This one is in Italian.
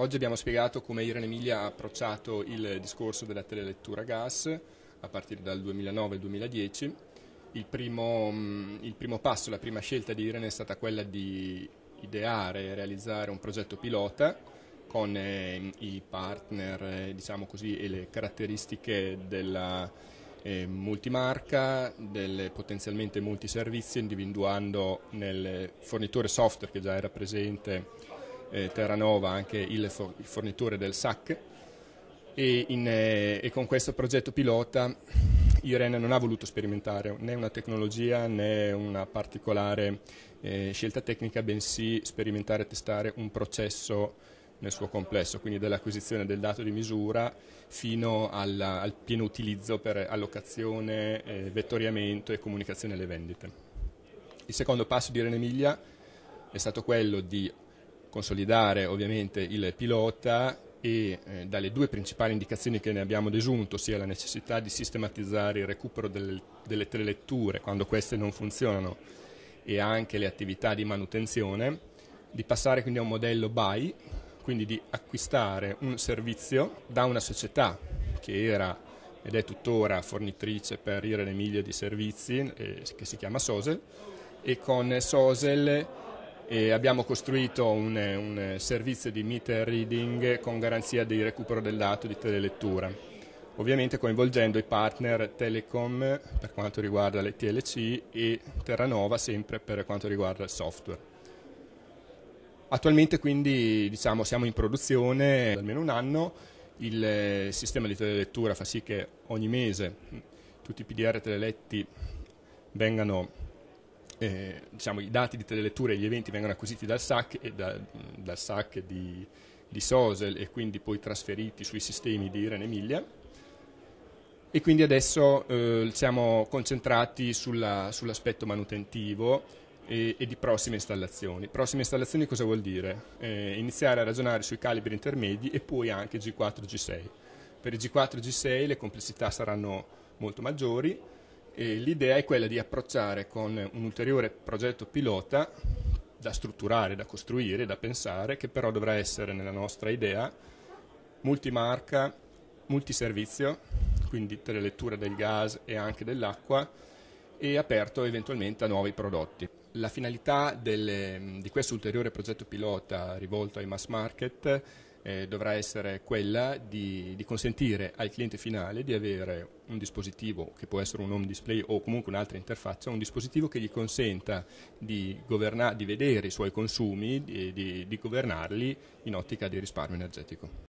Oggi abbiamo spiegato come Irene Emilia ha approcciato il discorso della telelettura gas a partire dal 2009-2010. Il primo, mm, il primo passo, la prima scelta di Irene è stata quella di ideare e realizzare un progetto pilota con eh, i partner eh, diciamo così, e le caratteristiche della eh, multimarca, del potenzialmente multiservizi, individuando nel fornitore software che già era presente eh, Terranova anche il, for- il, fornitore del SAC e, in, eh, e, con questo progetto pilota Irene non ha voluto sperimentare né una tecnologia né una particolare eh, scelta tecnica, bensì sperimentare e testare un processo nel suo complesso, quindi dall'acquisizione del dato di misura fino alla, al pieno utilizzo per allocazione, eh, vettoriamento e comunicazione alle vendite. Il secondo passo di Irene Emilia è stato quello di consolidare ovviamente il pilota e eh, dalle due principali indicazioni che ne abbiamo desunto, sia la necessità di sistematizzare il recupero delle, delle teleletture quando queste non funzionano e anche le attività di manutenzione, di passare quindi a un modello buy, quindi di acquistare un servizio da una società che era ed è tuttora fornitrice per Ire ed Emilia di servizi, eh, che si chiama Sosel, e con Sosel e abbiamo costruito un, un servizio di meter reading con garanzia di recupero del dato di telelettura, ovviamente coinvolgendo i partner Telecom per quanto riguarda le TLC e Terranova sempre per quanto riguarda il software. Attualmente quindi diciamo, siamo in produzione da almeno un anno, il sistema di telelettura fa sì che ogni mese tutti i PDR teleletti vengano eh, diciamo, i dati di telelettura e gli eventi vengono acquisiti dal SAC e da, dal SAC di, di SOSEL e quindi poi trasferiti sui sistemi di Irene Emilia e quindi adesso eh, siamo concentrati sulla, sull'aspetto manutentivo e, e, di prossime installazioni. Prossime installazioni cosa vuol dire? Eh, iniziare a ragionare sui calibri intermedi e poi anche G4 G6. Per i G4 G6 le complessità saranno molto maggiori e l'idea è quella di approcciare con un ulteriore progetto pilota da strutturare, da costruire, da pensare, che però dovrà essere nella nostra idea multimarca, multiservizio, quindi telelettura del gas e anche dell'acqua e aperto eventualmente a nuovi prodotti. La finalità delle, di questo ulteriore progetto pilota rivolto ai mass market eh, dovrà essere quella di, di, consentire al cliente finale di avere un dispositivo che può essere un home display o comunque un'altra interfaccia, un dispositivo che gli consenta di, di vedere i suoi consumi e di, di governarli in ottica di risparmio energetico.